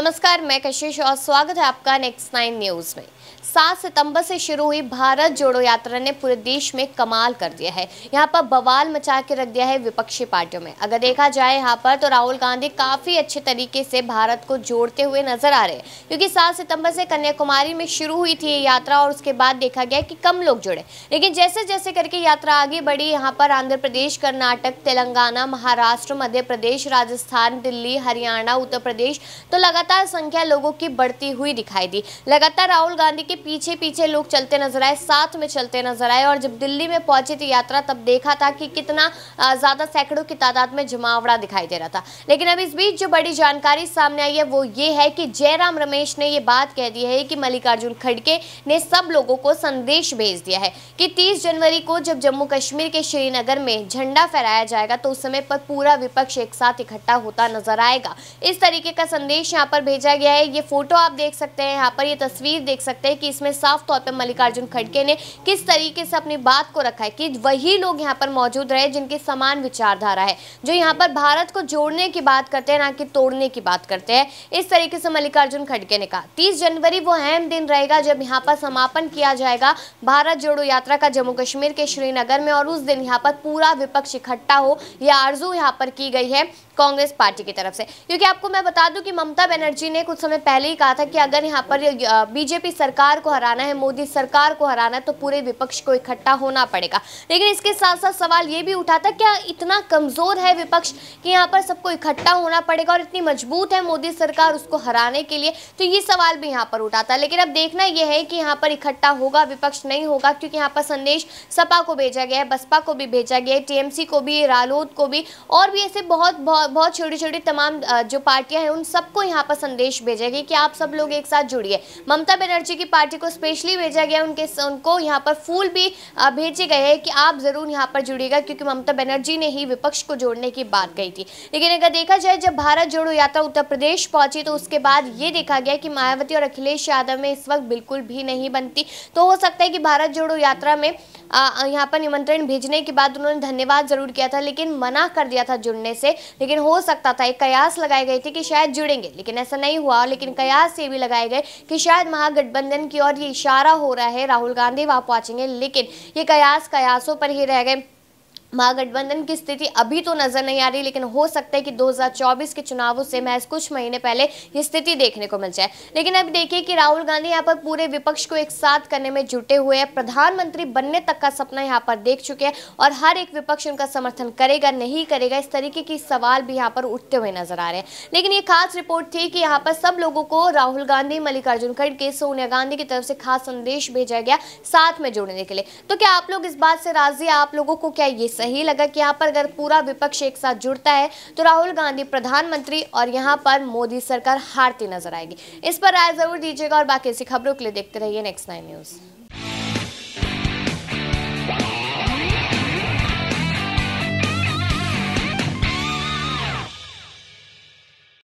नमस्कार मैं कशिश और स्वागत है आपका नेक्स्ट नाइन न्यूज में सात सितंबर से शुरू हुई भारत जोड़ो यात्रा ने पूरे देश में कमाल कर दिया है यहाँ पर बवाल मचा के रख दिया है विपक्षी पार्टियों में अगर देखा जाए यहाँ पर तो राहुल गांधी काफी अच्छे तरीके से भारत को जोड़ते हुए नजर आ रहे हैं क्योंकि सात सितंबर से कन्याकुमारी में शुरू हुई थी ये यात्रा और उसके बाद देखा गया कि कम लोग जुड़े लेकिन जैसे जैसे करके यात्रा आगे बढ़ी यहाँ पर आंध्र प्रदेश कर्नाटक तेलंगाना महाराष्ट्र मध्य प्रदेश राजस्थान दिल्ली हरियाणा उत्तर प्रदेश तो लगातार लगातार संख्या लोगों की बढ़ती हुई दिखाई दी लगातार राहुल गांधी के पीछे पीछे लोग चलते नजर आए साथ में चलते नजर आए और जब दिल्ली में पहुंची थी यात्रा तब देखा था कि कितना ज़्यादा सैकड़ों की तादाद में जमावड़ा दिखाई दे रहा था लेकिन अब इस बीच जो बड़ी जानकारी सामने आई है वो ये है कि जयराम रमेश ने ये बात कह दी है कि मल्लिकार्जुन खड़गे ने सब लोगों को संदेश भेज दिया है कि तीस जनवरी को जब जम्मू कश्मीर के श्रीनगर में झंडा फहराया जाएगा तो उस समय पर पूरा विपक्ष एक साथ इकट्ठा होता नजर आएगा इस तरीके का संदेश यहाँ पर पर भेजा गया है ये फोटो आप देख सकते हैं यहाँ पर ये तस्वीर देख सकते हैं कि इसमें साफ तौर पर मल्लिकार्जुन खड़गे ने किस तरीके से अपनी बात को रखा है कि वही लोग यहाँ पर मौजूद रहे जिनके समान विचारधारा है जो यहाँ पर भारत को जोड़ने की बात करते हैं ना कि तोड़ने की बात करते हैं इस तरीके से मल्लिकार्जुन खड़गे ने कहा तीस जनवरी वो अहम दिन रहेगा जब यहाँ पर समापन किया जाएगा भारत जोड़ो यात्रा का जम्मू कश्मीर के श्रीनगर में और उस दिन यहाँ पर पूरा विपक्ष इकट्ठा हो यह आरजू यहाँ पर की गई है कांग्रेस पार्टी की तरफ से क्योंकि आपको मैं बता दूं कि ममता बनर्जी ने कुछ समय पहले ही कहा था कि अगर यहाँ पर बीजेपी सरकार को हराना है मोदी सरकार को हराना है तो पूरे विपक्ष को इकट्ठा होना पड़ेगा लेकिन इसके साथ साथ सवाल ये भी उठा था क्या इतना कमज़ोर है विपक्ष कि यहाँ पर सबको इकट्ठा होना पड़ेगा और इतनी मजबूत है मोदी सरकार उसको हराने के लिए तो ये सवाल भी यहाँ पर उठा था लेकिन अब देखना यह है कि यहाँ पर इकट्ठा होगा विपक्ष नहीं होगा क्योंकि यहाँ पर संदेश सपा को भेजा गया है बसपा को भी भेजा गया है टीएमसी को भी रालोद को भी और भी ऐसे बहुत बहुत छोटी छोटी तमाम जो पार्टियां हैं उन सबको यहाँ वापस संदेश भेजा गया कि आप सब लोग एक साथ जुड़िए ममता बनर्जी की पार्टी को स्पेशली भेजा गया उनके उनको यहाँ पर फूल भी भेजे गए हैं कि आप ज़रूर यहाँ पर जुड़िएगा क्योंकि ममता बनर्जी ने ही विपक्ष को जोड़ने की बात कही थी लेकिन अगर देखा जाए जब भारत जोड़ो यात्रा उत्तर प्रदेश पहुंची तो उसके बाद ये देखा गया कि मायावती और अखिलेश यादव में इस वक्त बिल्कुल भी नहीं बनती तो हो सकता है कि भारत जोड़ो यात्रा में यहाँ पर निमंत्रण भेजने के बाद उन्होंने धन्यवाद जरूर किया था लेकिन मना कर दिया था जुड़ने से लेकिन हो सकता था एक कयास लगाए गए थे कि शायद जुड़ेंगे लेकिन ऐसा नहीं हुआ लेकिन कयास ये भी लगाए गए कि शायद महागठबंधन की ओर ये इशारा हो रहा है राहुल गांधी वहाँ पहुँचेंगे लेकिन ये कयास कयासों पर ही रह गए महागठबंधन की स्थिति अभी तो नजर नहीं आ रही लेकिन हो सकता है कि 2024 के चुनावों से महज कुछ महीने पहले ये स्थिति देखने को मिल जाए लेकिन अब देखिए कि राहुल गांधी यहाँ पर पूरे विपक्ष को एक साथ करने में जुटे हुए हैं प्रधानमंत्री बनने तक का सपना यहाँ पर देख चुके हैं और हर एक विपक्ष उनका समर्थन करेगा नहीं करेगा इस तरीके की सवाल भी यहाँ पर उठते हुए नजर आ रहे हैं लेकिन ये खास रिपोर्ट थी कि यहाँ पर सब लोगों को राहुल गांधी मल्लिकार्जुन खड़गे सोनिया गांधी की तरफ से खास संदेश भेजा गया साथ में जुड़ने के लिए तो क्या आप लोग इस बात से राजी आप लोगों को क्या ये सही लगा कि यहाँ पर अगर पूरा विपक्ष एक साथ जुड़ता है तो राहुल गांधी प्रधानमंत्री और यहाँ पर मोदी सरकार हारती नजर आएगी इस पर राय जरूर दीजिएगा और बाकी ऐसी खबरों के लिए देखते रहिए नेक्स्ट नाइन न्यूज़